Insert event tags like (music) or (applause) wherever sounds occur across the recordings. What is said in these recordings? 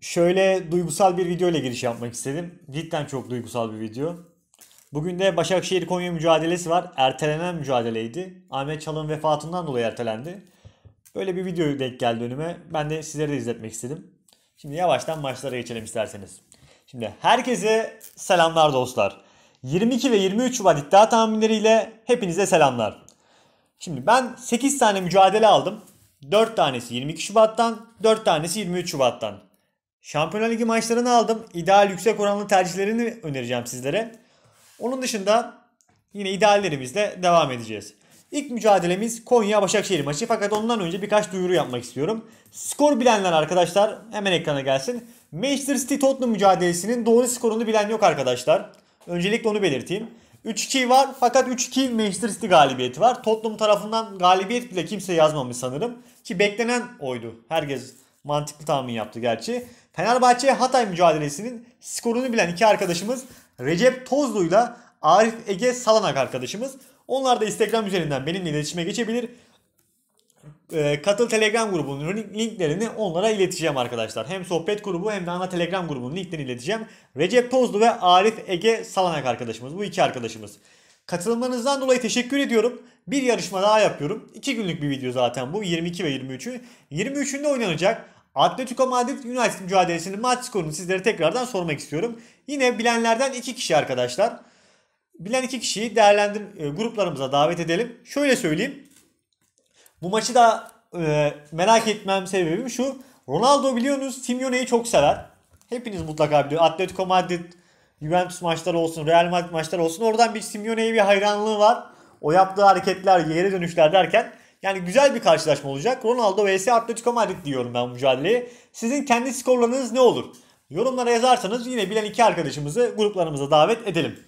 şöyle duygusal bir video ile giriş yapmak istedim. Cidden çok duygusal bir video. Bugün de Başakşehir Konya mücadelesi var. Ertelenen mücadeleydi. Ahmet Çalın vefatından dolayı ertelendi. Böyle bir video denk geldi önüme. Ben de sizlere de izletmek istedim. Şimdi yavaştan maçlara geçelim isterseniz. Şimdi herkese selamlar dostlar. 22 ve 23 Şubat iddia tahminleriyle hepinize selamlar. Şimdi ben 8 tane mücadele aldım. 4 tanesi 22 Şubat'tan, 4 tanesi 23 Şubat'tan. Şampiyonlar Ligi maçlarını aldım. İdeal yüksek oranlı tercihlerini önereceğim sizlere. Onun dışında yine ideallerimizle devam edeceğiz. İlk mücadelemiz Konya-Başakşehir maçı fakat ondan önce birkaç duyuru yapmak istiyorum. Skor bilenler arkadaşlar hemen ekrana gelsin. Manchester City-Tottenham mücadelesinin doğru skorunu bilen yok arkadaşlar. Öncelikle onu belirteyim. 3-2 var fakat 3-2 Manchester City galibiyeti var. Tottenham tarafından galibiyet bile kimse yazmamış sanırım. Ki beklenen oydu. Herkes mantıklı tahmin yaptı gerçi. Fenerbahçe Hatay mücadelesinin skorunu bilen iki arkadaşımız Recep Tozlu'yla Arif Ege Salanak arkadaşımız. Onlar da Instagram üzerinden benimle iletişime geçebilir. E, katıl Telegram grubunun linklerini onlara ileteceğim arkadaşlar. Hem sohbet grubu hem de ana Telegram grubunun linklerini ileteceğim. Recep Tozlu ve Arif Ege Salanak arkadaşımız. Bu iki arkadaşımız. Katılmanızdan dolayı teşekkür ediyorum. Bir yarışma daha yapıyorum. İki günlük bir video zaten bu. 22 ve 23'ü. 23'ünde oynanacak. Atletico Madrid United mücadelesinin maç skorunu sizlere tekrardan sormak istiyorum. Yine bilenlerden iki kişi arkadaşlar. Bilen iki kişiyi değerlendir e, gruplarımıza davet edelim. Şöyle söyleyeyim. Bu maçı da e, merak etmem sebebim şu. Ronaldo biliyorsunuz Simeone'yi çok sever. Hepiniz mutlaka biliyor. Atletico Madrid, Juventus maçları olsun, Real Madrid maçları olsun. Oradan bir Simeone'ye bir hayranlığı var. O yaptığı hareketler, yere dönüşler derken yani güzel bir karşılaşma olacak. Ronaldo vs Atletico Madrid diyorum ben bu mücadeleye. Sizin kendi skorlarınız ne olur? Yorumlara yazarsanız yine bilen iki arkadaşımızı gruplarımıza davet edelim.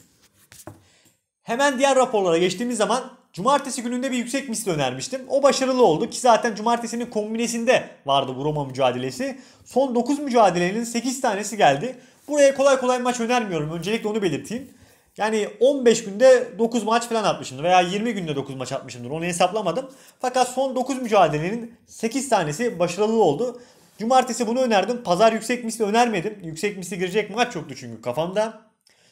Hemen diğer raporlara geçtiğimiz zaman cumartesi gününde bir yüksek misli önermiştim. O başarılı oldu ki zaten cumartesinin kombinesinde vardı bu Roma mücadelesi. Son 9 mücadelenin 8 tanesi geldi. Buraya kolay kolay maç önermiyorum. Öncelikle onu belirteyim. Yani 15 günde 9 maç falan atmışımdır veya 20 günde 9 maç atmışımdır onu hesaplamadım. Fakat son 9 mücadelenin 8 tanesi başarılı oldu. Cumartesi bunu önerdim. Pazar yüksek misli önermedim. Yüksek misli girecek maç yoktu çünkü kafamda.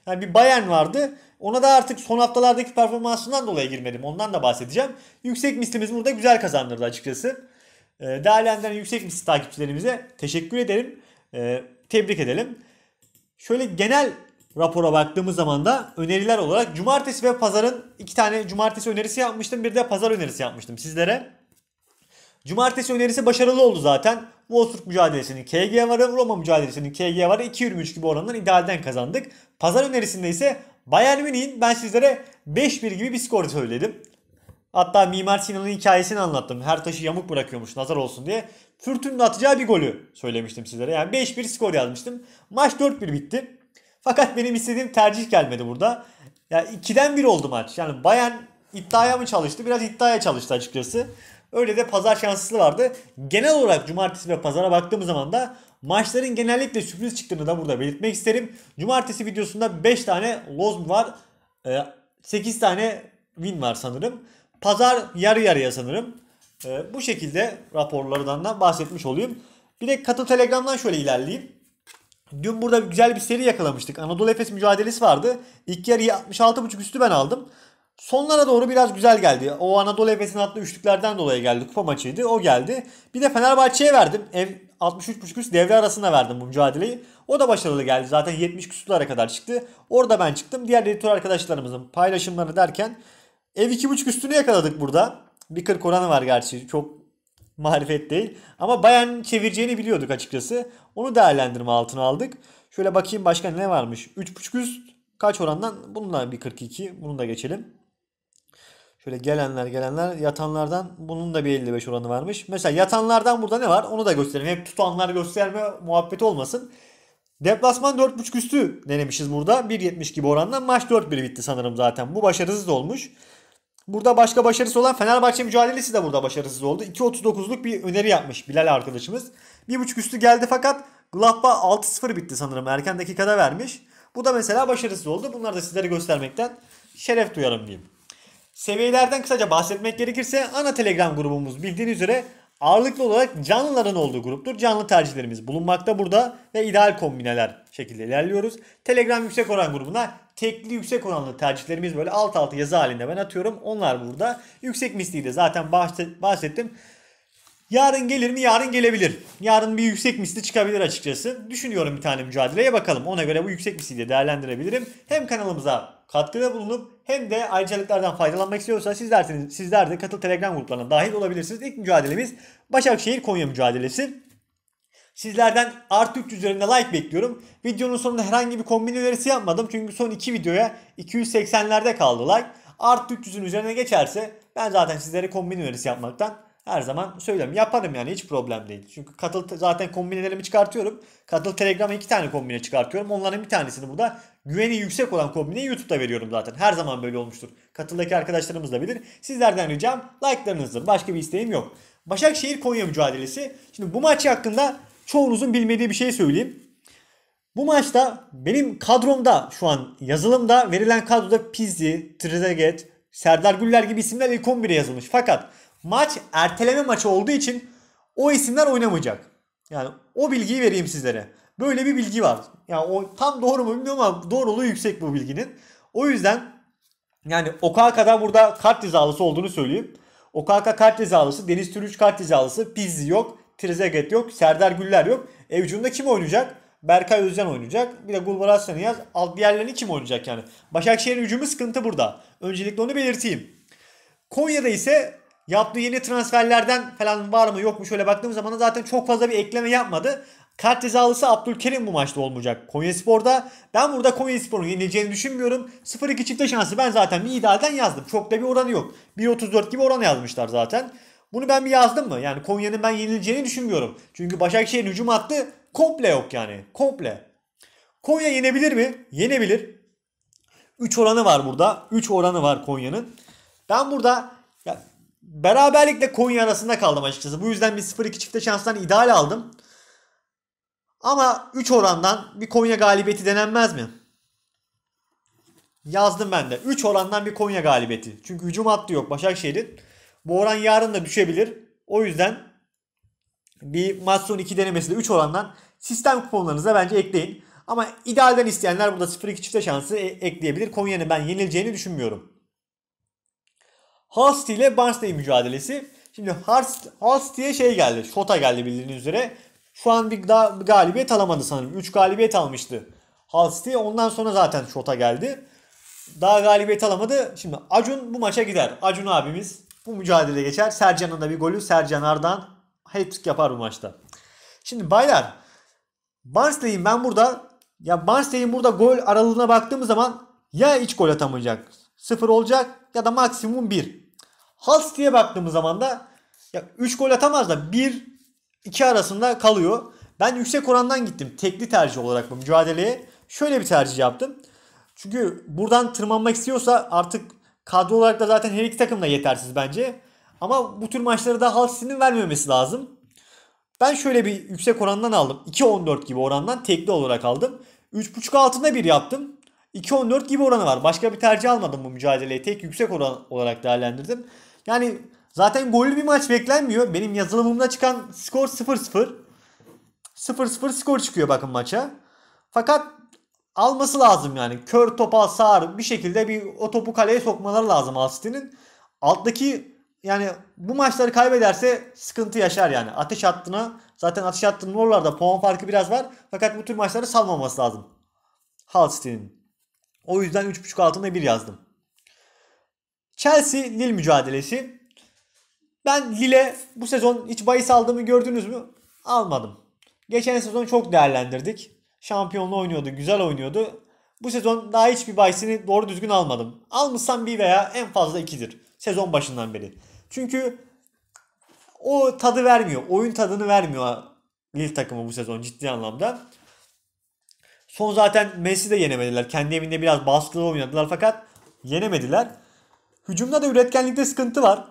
Yani bir Bayern vardı. Ona da artık son haftalardaki performansından dolayı girmedim. Ondan da bahsedeceğim. Yüksek mislimiz burada güzel kazandırdı açıkçası. Ee, değerlendiren yüksek misli takipçilerimize teşekkür ederim. Ee, tebrik edelim. Şöyle genel rapora baktığımız zaman da öneriler olarak cumartesi ve pazarın iki tane cumartesi önerisi yapmıştım. Bir de pazar önerisi yapmıştım sizlere. Cumartesi önerisi başarılı oldu zaten. Wolfsburg mücadelesinin KG varı, Roma mücadelesinin KG varı 2-23 gibi oranından idealden kazandık. Pazar önerisinde ise Bayern Münih'in ben sizlere 5-1 gibi bir skor söyledim. Hatta Mimar Sinan'ın hikayesini anlattım. Her taşı yamuk bırakıyormuş nazar olsun diye. Fürtün'ün atacağı bir golü söylemiştim sizlere. Yani 5-1 skor yazmıştım. Maç 4-1 bitti. Fakat benim istediğim tercih gelmedi burada. Ya yani 2'den 1 oldu maç. Yani Bayern iddiaya mı çalıştı? Biraz iddiaya çalıştı açıkçası. Öyle de pazar şanssızlığı vardı. Genel olarak cumartesi ve pazara baktığımız zaman da maçların genellikle sürpriz çıktığını da burada belirtmek isterim. Cumartesi videosunda 5 tane loss var. 8 ee, tane win var sanırım. Pazar yarı yarıya sanırım. Ee, bu şekilde raporlardan da bahsetmiş olayım. Bir de katıl telegramdan şöyle ilerleyeyim. Dün burada güzel bir seri yakalamıştık. Anadolu Efes mücadelesi vardı. İlk yarıyı 66.5 üstü ben aldım. Sonlara doğru biraz güzel geldi. O Anadolu Efes'in attığı üçlüklerden dolayı geldi. Kupa maçıydı. O geldi. Bir de Fenerbahçe'ye verdim. Ev 63.5 üst devre arasında verdim bu mücadeleyi. O da başarılı geldi. Zaten 70 küsurlara kadar çıktı. Orada ben çıktım. Diğer editör arkadaşlarımızın paylaşımları derken ev 2.5 üstünü yakaladık burada. Bir 40 oranı var gerçi. Çok marifet değil. Ama Bayern çevireceğini biliyorduk açıkçası. Onu değerlendirme altına aldık. Şöyle bakayım başka ne varmış? 3.5 üst kaç orandan? Bununla bir 42. Bunu da geçelim. Şöyle gelenler gelenler yatanlardan bunun da bir 55 oranı varmış. Mesela yatanlardan burada ne var? Onu da göstereyim. Hep tutanlar gösterme muhabbeti olmasın. Deplasman 4.5 üstü denemişiz burada. 1.70 gibi oranla maç 4-1 bitti sanırım zaten. Bu başarısız olmuş. Burada başka başarısız olan Fenerbahçe mücadelesi de burada başarısız oldu. 2.39'luk bir öneri yapmış Bilal arkadaşımız. 1.5 üstü geldi fakat Gladbach 6-0 bitti sanırım. Erken dakikada vermiş. Bu da mesela başarısız oldu. Bunları da sizlere göstermekten şeref duyarım diyeyim. Seviyelerden kısaca bahsetmek gerekirse ana Telegram grubumuz bildiğiniz üzere ağırlıklı olarak canlıların olduğu gruptur. Canlı tercihlerimiz bulunmakta burada ve ideal kombineler şekilde ilerliyoruz. Telegram yüksek oran grubuna tekli yüksek oranlı tercihlerimiz böyle alt alta yazı halinde ben atıyorum. Onlar burada. Yüksek misliği de zaten bahsettim. Yarın gelir mi? Yarın gelebilir. Yarın bir yüksek misli çıkabilir açıkçası. Düşünüyorum bir tane mücadeleye bakalım. Ona göre bu yüksek misliyi değerlendirebilirim. Hem kanalımıza katkıda bulunup hem de ayrıcalıklardan faydalanmak istiyorsa sizler, sizler de katıl telegram gruplarına dahil olabilirsiniz. İlk mücadelemiz Başakşehir Konya mücadelesi. Sizlerden artı 300 üzerinde like bekliyorum. Videonun sonunda herhangi bir kombin önerisi yapmadım. Çünkü son iki videoya 280'lerde kaldı like. Artı 300'ün üzerine geçerse ben zaten sizlere kombin önerisi yapmaktan her zaman söylüyorum. Yaparım yani hiç problem değil. Çünkü katıl zaten kombinelerimi çıkartıyorum. Katıl Telegram'a iki tane kombine çıkartıyorum. Onların bir tanesini burada güveni yüksek olan kombineyi YouTube'da veriyorum zaten. Her zaman böyle olmuştur. Katıldaki arkadaşlarımız da bilir. Sizlerden ricam like'larınızdır. Başka bir isteğim yok. Başakşehir Konya mücadelesi. Şimdi bu maç hakkında çoğunuzun bilmediği bir şey söyleyeyim. Bu maçta benim kadromda şu an yazılımda verilen kadroda Pizzi, Trezeguet, Serdar Güller gibi isimler ilk 11'e yazılmış. Fakat Maç erteleme maçı olduğu için o isimler oynamayacak. Yani o bilgiyi vereyim sizlere. Böyle bir bilgi var. Yani o tam doğru mu bilmiyorum ama doğruluğu yüksek bu bilginin. O yüzden yani Okaka Okaka'da burada kart cezalısı olduğunu söyleyeyim. Okaka kart cezalısı, Deniz Türüç kart cezalısı, Pizzi yok, Trezeguet yok, Serdar Güller yok. E kim oynayacak? Berkay Özcan oynayacak. Bir de Gulbarasyon'u yaz. Alt diğerlerini kim oynayacak yani? Başakşehir'in hücumu sıkıntı burada. Öncelikle onu belirteyim. Konya'da ise Yaptığı yeni transferlerden falan var mı yok mu şöyle baktığım zaman zaten çok fazla bir ekleme yapmadı. Kart cezalısı Abdülkerim bu maçta olmayacak Konyaspor'da. Ben burada Konyaspor'un yenileceğini düşünmüyorum. 0-2 çifte şansı ben zaten bir idealden yazdım. Çok da bir oranı yok. 1.34 gibi oran yazmışlar zaten. Bunu ben bir yazdım mı? Yani Konya'nın ben yenileceğini düşünmüyorum. Çünkü Başakşehir hücum attı. Komple yok yani. Komple. Konya yenebilir mi? Yenebilir. 3 oranı var burada. 3 oranı var Konya'nın. Ben burada ya beraberlikle Konya arasında kaldım açıkçası. Bu yüzden bir 0-2 çifte şanstan ideal aldım. Ama 3 orandan bir Konya galibiyeti denenmez mi? Yazdım ben de. 3 orandan bir Konya galibiyeti. Çünkü hücum hattı yok Başakşehir'in. Bu oran yarın da düşebilir. O yüzden bir maç sonu 2 denemesi de 3 orandan sistem kuponlarınıza bence ekleyin. Ama idealden isteyenler burada 0-2 çifte şansı e ekleyebilir. Konya'nın ben yenileceğini düşünmüyorum. Halstead ile Barnsley mücadelesi. Şimdi Halstead'e şey geldi. Şota geldi bildiğiniz üzere. Şu an bir, daha, galibiyet alamadı sanırım. 3 galibiyet almıştı Halstead. Ondan sonra zaten şota geldi. Daha galibiyet alamadı. Şimdi Acun bu maça gider. Acun abimiz bu mücadele geçer. Sercan'ın da bir golü. Sercan Ardan hat yapar bu maçta. Şimdi baylar Barnsley'in ben burada ya Barnsley'in burada gol aralığına baktığımız zaman ya hiç gol atamayacak. 0 olacak ya da maksimum 1. Hals diye baktığımız zaman da ya 3 gol atamaz da 1 2 arasında kalıyor. Ben yüksek orandan gittim tekli tercih olarak bu mücadeleye. Şöyle bir tercih yaptım. Çünkü buradan tırmanmak istiyorsa artık kadro olarak da zaten her iki takım da yetersiz bence. Ama bu tür maçları da Halsey'nin vermemesi lazım. Ben şöyle bir yüksek orandan aldım. 2.14 gibi orandan tekli olarak aldım. 3.5 altında bir yaptım. 2.14 gibi oranı var. Başka bir tercih almadım bu mücadeleye Tek yüksek oran olarak değerlendirdim. Yani zaten gollü bir maç beklenmiyor. Benim yazılımımda çıkan skor 0-0. 0-0 skor çıkıyor bakın maça. Fakat alması lazım yani. Kör topa sağır bir şekilde bir o topu kaleye sokmaları lazım Alcity'nin. Alttaki yani bu maçları kaybederse sıkıntı yaşar yani. Ateş hattına zaten ateş hattının oralarda puan farkı biraz var. Fakat bu tür maçları salmaması lazım. Hull O yüzden 3.5 altında 1 yazdım. Chelsea Lille mücadelesi. Ben Lille bu sezon hiç bahis aldığımı gördünüz mü? Almadım. Geçen sezon çok değerlendirdik. Şampiyonla oynuyordu, güzel oynuyordu. Bu sezon daha hiçbir bahisini doğru düzgün almadım. Almışsam bir veya en fazla ikidir. Sezon başından beri. Çünkü o tadı vermiyor. Oyun tadını vermiyor Lille takımı bu sezon ciddi anlamda. Son zaten Messi de yenemediler. Kendi evinde biraz baskılı oynadılar fakat yenemediler. Hücumda da üretkenlikte sıkıntı var.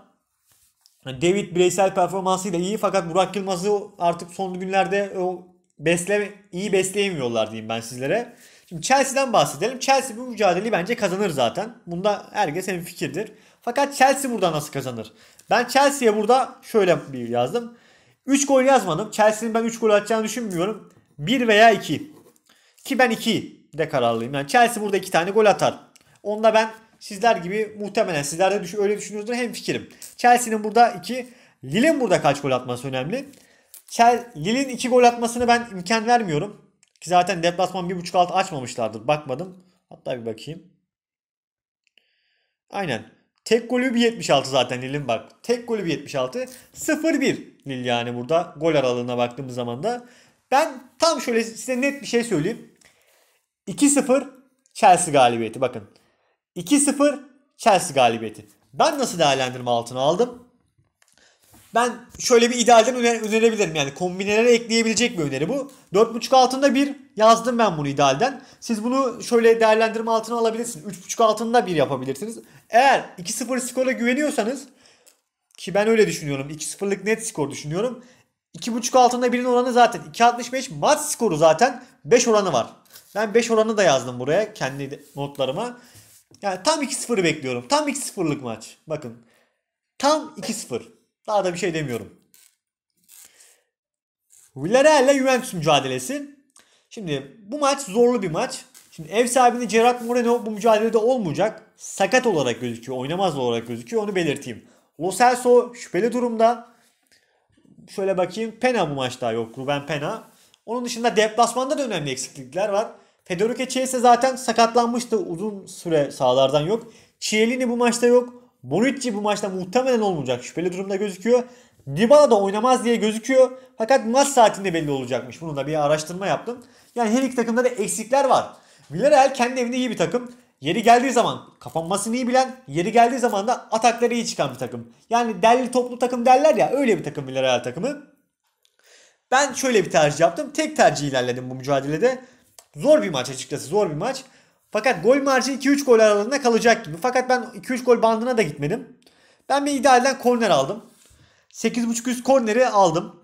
David bireysel performansıyla iyi fakat Burak Yılmaz'ı artık son günlerde o besle iyi besleyemiyorlar diyeyim ben sizlere. Şimdi Chelsea'den bahsedelim. Chelsea bu mücadeleyi bence kazanır zaten. Bunda herkes hem fikirdir. Fakat Chelsea burada nasıl kazanır? Ben Chelsea'ye burada şöyle bir yazdım. 3 gol yazmadım. Chelsea'nin ben 3 gol atacağını düşünmüyorum. 1 veya 2. Ki ben 2 de kararlıyım. Yani Chelsea burada 2 tane gol atar. Onda ben sizler gibi muhtemelen sizler de öyle düşünüyorsunuz hem fikrim. Chelsea'nin burada 2, Lille'in burada kaç gol atması önemli. Lille'in 2 gol atmasını ben imkan vermiyorum. Ki zaten deplasman 1.5 alt açmamışlardır. Bakmadım. Hatta bir bakayım. Aynen. Tek golü bir 76 zaten Lille'in bak. Tek golü bir 76. 0-1 Lille yani burada gol aralığına baktığımız zaman da. Ben tam şöyle size net bir şey söyleyeyim. 2-0 Chelsea galibiyeti bakın. 2-0 Chelsea galibiyeti. Ben nasıl değerlendirme altına aldım? Ben şöyle bir idealden öner- önerebilirim. Yani kombinelere ekleyebilecek bir öneri bu. 4.5 altında bir yazdım ben bunu idealden. Siz bunu şöyle değerlendirme altına alabilirsiniz. 3.5 altında bir yapabilirsiniz. Eğer 2-0 skora güveniyorsanız ki ben öyle düşünüyorum. 2-0'lık net skor düşünüyorum. 2.5 altında birin oranı zaten 2.65 maç skoru zaten 5 oranı var. Ben 5 oranı da yazdım buraya kendi notlarıma. Yani tam 2-0 bekliyorum. Tam 2-0'lık maç. Bakın. Tam 2-0. Daha da bir şey demiyorum. Villarreal ile Juventus mücadelesi. Şimdi bu maç zorlu bir maç. Şimdi ev sahibini Gerard Moreno bu mücadelede olmayacak. Sakat olarak gözüküyor. Oynamaz olarak gözüküyor. Onu belirteyim. Lo Celso şüpheli durumda. Şöyle bakayım. Pena bu maçta yok. Ruben Pena. Onun dışında deplasmanda da önemli eksiklikler var. Fedor Keçe ise zaten sakatlanmıştı. Uzun süre sahalardan yok. Chiellini bu maçta yok. Bonucci bu maçta muhtemelen olmayacak. Şüpheli durumda gözüküyor. Dybala da oynamaz diye gözüküyor. Fakat maç saatinde belli olacakmış. Bunu da bir araştırma yaptım. Yani her iki takımda da eksikler var. Villarreal kendi evinde iyi bir takım. Yeri geldiği zaman kapanmasını iyi bilen, yeri geldiği zaman da atakları iyi çıkan bir takım. Yani derli toplu takım derler ya öyle bir takım Villarreal takımı. Ben şöyle bir tercih yaptım. Tek tercih ilerledim bu mücadelede. Zor bir maç açıkçası zor bir maç. Fakat gol marjı 2-3 gol aralığında kalacak gibi. Fakat ben 2-3 gol bandına da gitmedim. Ben bir idealden korner aldım. 8.5 üst korneri aldım.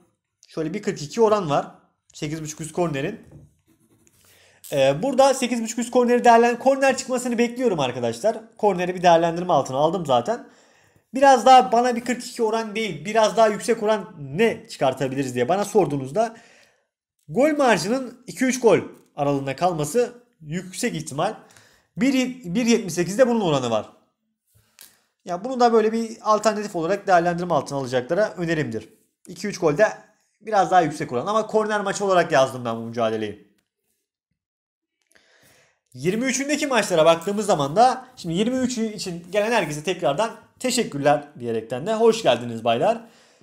Şöyle bir 42 oran var. 8.5 üst kornerin. Ee, burada 8.5 üst korneri değerlendir. korner çıkmasını bekliyorum arkadaşlar. Korneri bir değerlendirme altına aldım zaten. Biraz daha bana bir 42 oran değil biraz daha yüksek oran ne çıkartabiliriz diye bana sorduğunuzda gol marjının 2-3 gol aralığında kalması yüksek ihtimal. 1.78'de bunun oranı var. Ya bunu da böyle bir alternatif olarak değerlendirme altına alacaklara önerimdir. 2-3 golde biraz daha yüksek oran ama korner maçı olarak yazdım ben bu mücadeleyi. 23'ündeki maçlara baktığımız zaman da şimdi 23 için gelen herkese tekrardan teşekkürler diyerekten de hoş geldiniz baylar.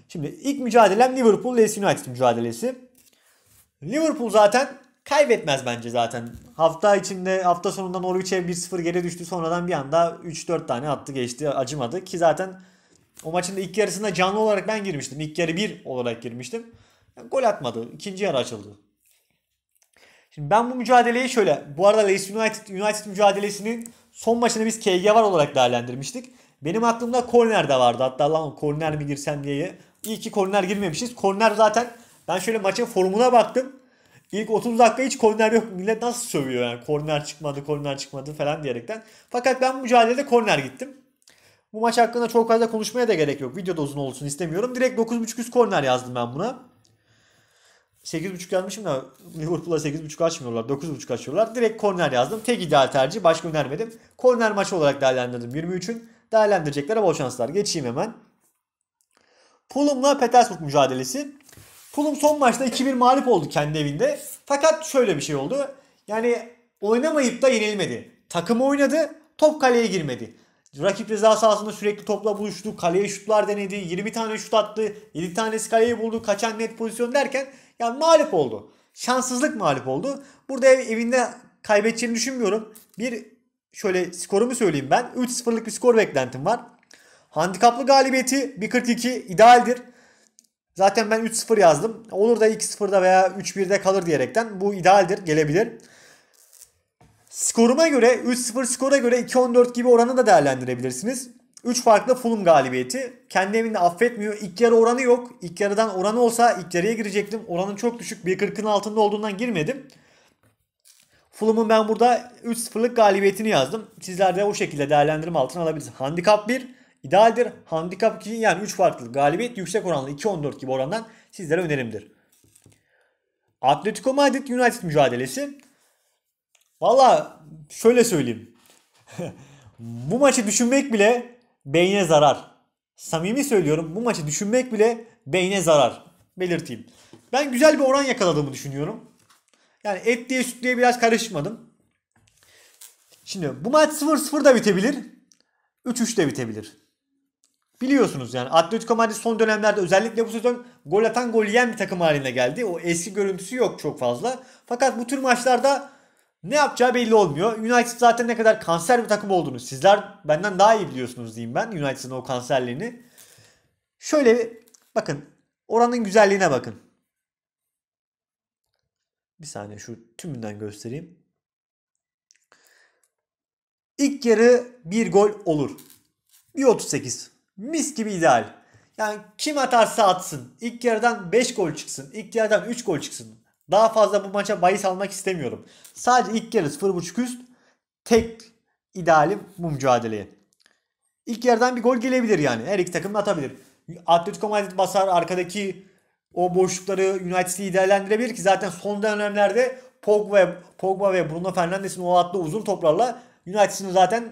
Şimdi ilk mücadelem Liverpool Leeds United mücadelesi. Liverpool zaten kaybetmez bence zaten. Hafta içinde hafta sonunda Norwich'e 1-0 geri düştü. Sonradan bir anda 3-4 tane attı geçti acımadı ki zaten o maçın da ilk yarısında canlı olarak ben girmiştim. İlk yarı 1 olarak girmiştim. Yani gol atmadı. İkinci yarı açıldı. Şimdi ben bu mücadeleyi şöyle bu arada Leeds United United mücadelesinin son maçını biz KG var olarak değerlendirmiştik. Benim aklımda korner de vardı. Hatta lan korner mi girsem diye. İyi ki korner girmemişiz. Korner zaten ben şöyle maçın formuna baktım. İlk 30 dakika hiç korner yok. Millet nasıl sövüyor yani korner çıkmadı korner çıkmadı falan diyerekten. Fakat ben mücadelede korner gittim. Bu maç hakkında çok fazla konuşmaya da gerek yok. Video da uzun olsun istemiyorum. Direkt 9.5 üst korner yazdım ben buna. 8.5 yazmışım da Liverpool'a 8.5 açmıyorlar. 9.5 açıyorlar. Direkt korner yazdım. Tek ideal tercih. Başka önermedim. Korner maçı olarak değerlendirdim 23'ün. Değerlendireceklere bol şanslar. Geçeyim hemen. Fulham'la Petersburg mücadelesi. Fulham son maçta 2-1 mağlup oldu kendi evinde. Fakat şöyle bir şey oldu. Yani oynamayıp da yenilmedi. Takım oynadı, top kaleye girmedi. Rakip rıza sahasında sürekli topla buluştu. Kaleye şutlar denedi. 20 tane şut attı. 7 tanesi kaleyi buldu. Kaçan net pozisyon derken yani mağlup oldu. Şanssızlık mağlup oldu. Burada ev, evinde kaybedeceğini düşünmüyorum. Bir şöyle skorumu söyleyeyim ben. 3-0'lık bir skor beklentim var. Handikaplı galibiyeti 1.42 idealdir. Zaten ben 3-0 yazdım. Olur da 2-0'da veya 3-1'de kalır diyerekten bu idealdir gelebilir. Skoruma göre 3-0 skora göre 2-14 gibi oranı da değerlendirebilirsiniz. 3 farklı Fulham galibiyeti. Kendi evinde affetmiyor. İlk yarı oranı yok. İlk yarıdan oranı olsa ilk yarıya girecektim. Oranın çok düşük. 1.40'ın altında olduğundan girmedim. Fulham'ın ben burada 3-0'lık galibiyetini yazdım. Sizler de o şekilde değerlendirme altına alabilirsiniz. Handikap 1. İdealdir. Handikap için yani 3 farklı galibiyet yüksek oranlı 2-14 gibi orandan sizlere önerimdir. Atletico Madrid United mücadelesi. Valla şöyle söyleyeyim. (laughs) bu maçı düşünmek bile beyne zarar. Samimi söylüyorum bu maçı düşünmek bile beyne zarar. Belirteyim. Ben güzel bir oran yakaladığımı düşünüyorum. Yani et diye süt diye biraz karışmadım. Şimdi bu maç 0-0 da bitebilir. 3-3 de bitebilir. Biliyorsunuz yani Atletico Madrid son dönemlerde özellikle bu sezon gol atan gol yiyen bir takım haline geldi. O eski görüntüsü yok çok fazla. Fakat bu tür maçlarda ne yapacağı belli olmuyor. United zaten ne kadar kanser bir takım olduğunu sizler benden daha iyi biliyorsunuz diyeyim ben United'ın o kanserlerini. Şöyle bakın oranın güzelliğine bakın. Bir saniye şu tümünden göstereyim. İlk yarı bir gol olur. Bir 38 mis gibi ideal. Yani kim atarsa atsın. İlk yarıdan 5 gol çıksın. İlk yarıdan 3 gol çıksın. Daha fazla bu maça bahis almak istemiyorum. Sadece ilk yarı 0.5 üst tek idealim bu mücadeleye. İlk yerden bir gol gelebilir yani. Her iki takım atabilir. Atletico Madrid basar arkadaki o boşlukları United'i liderlendirebilir ki zaten son dönemlerde Pogba, Pogba ve Bruno Fernandes'in o attığı uzun toplarla United'in zaten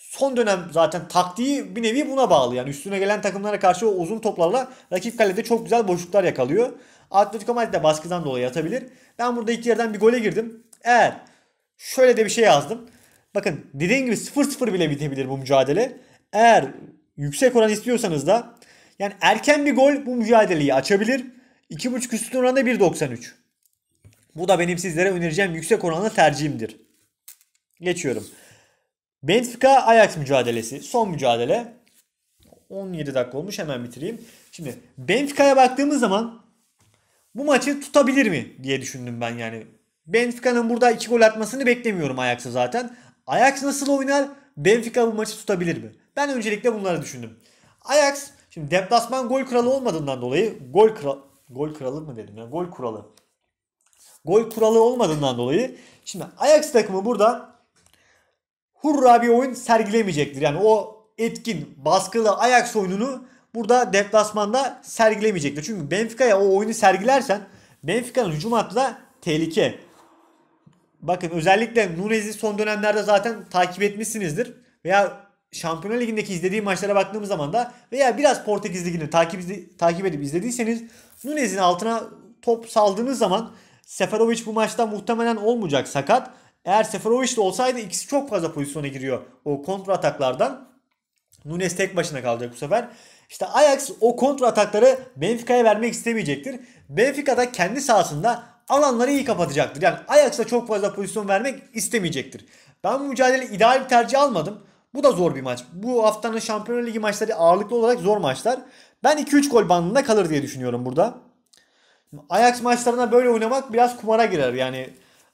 son dönem zaten taktiği bir nevi buna bağlı. Yani üstüne gelen takımlara karşı o uzun toplarla rakip kalede çok güzel boşluklar yakalıyor. Atletico Madrid de baskıdan dolayı yatabilir. Ben burada ilk yerden bir gole girdim. Eğer şöyle de bir şey yazdım. Bakın dediğim gibi 0-0 bile bitebilir bu mücadele. Eğer yüksek oran istiyorsanız da yani erken bir gol bu mücadeleyi açabilir. 2.5 üstün oranda 1.93. Bu da benim sizlere önereceğim yüksek oranlı tercihimdir. Geçiyorum. Benfica Ajax mücadelesi. Son mücadele. 17 dakika olmuş hemen bitireyim. Şimdi Benfica'ya baktığımız zaman bu maçı tutabilir mi diye düşündüm ben yani. Benfica'nın burada 2 gol atmasını beklemiyorum Ajax'a zaten. Ajax nasıl oynar? Benfica bu maçı tutabilir mi? Ben öncelikle bunları düşündüm. Ajax şimdi deplasman gol kralı olmadığından dolayı gol kral gol kralı mı dedim ya? Gol kuralı. Gol kuralı olmadığından dolayı şimdi Ajax takımı burada hurra bir oyun sergilemeyecektir. Yani o etkin, baskılı ayak oyununu burada deplasmanda sergilemeyecektir. Çünkü Benfica'ya o oyunu sergilersen Benfica'nın hücum hattında tehlike. Bakın özellikle Nunez'i son dönemlerde zaten takip etmişsinizdir. Veya Şampiyonlar Ligi'ndeki izlediği maçlara baktığımız zaman da veya biraz Portekiz Ligi'ni takip, takip edip izlediyseniz Nunez'in altına top saldığınız zaman Seferovic bu maçta muhtemelen olmayacak sakat. Eğer Seferovic de olsaydı ikisi çok fazla pozisyona giriyor o kontra ataklardan. Nunes tek başına kalacak bu sefer. İşte Ajax o kontra atakları Benfica'ya vermek istemeyecektir. Benfica da kendi sahasında alanları iyi kapatacaktır. Yani Ajax'a çok fazla pozisyon vermek istemeyecektir. Ben bu mücadele ideal bir tercih almadım. Bu da zor bir maç. Bu haftanın Şampiyonlar Ligi maçları ağırlıklı olarak zor maçlar. Ben 2-3 gol bandında kalır diye düşünüyorum burada. Ajax maçlarına böyle oynamak biraz kumara girer. Yani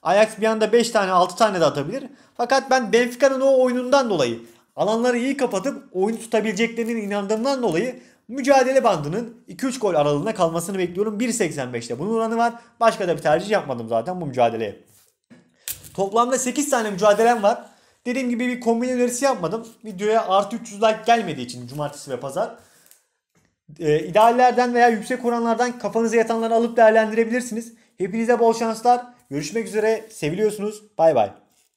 Ajax bir anda 5 tane 6 tane de atabilir. Fakat ben Benfica'nın o oyunundan dolayı alanları iyi kapatıp oyunu tutabileceklerinin inandığımdan dolayı mücadele bandının 2-3 gol aralığında kalmasını bekliyorum. 1.85'te bunun oranı var. Başka da bir tercih yapmadım zaten bu mücadeleye. Toplamda 8 tane mücadelem var. Dediğim gibi bir kombin önerisi yapmadım. Videoya artı 300 like gelmediği için cumartesi ve pazar. Ee, ideallerden veya yüksek oranlardan kafanıza yatanları alıp değerlendirebilirsiniz. Hepinize bol şanslar. Görüşmek üzere. Seviliyorsunuz. Bay bay.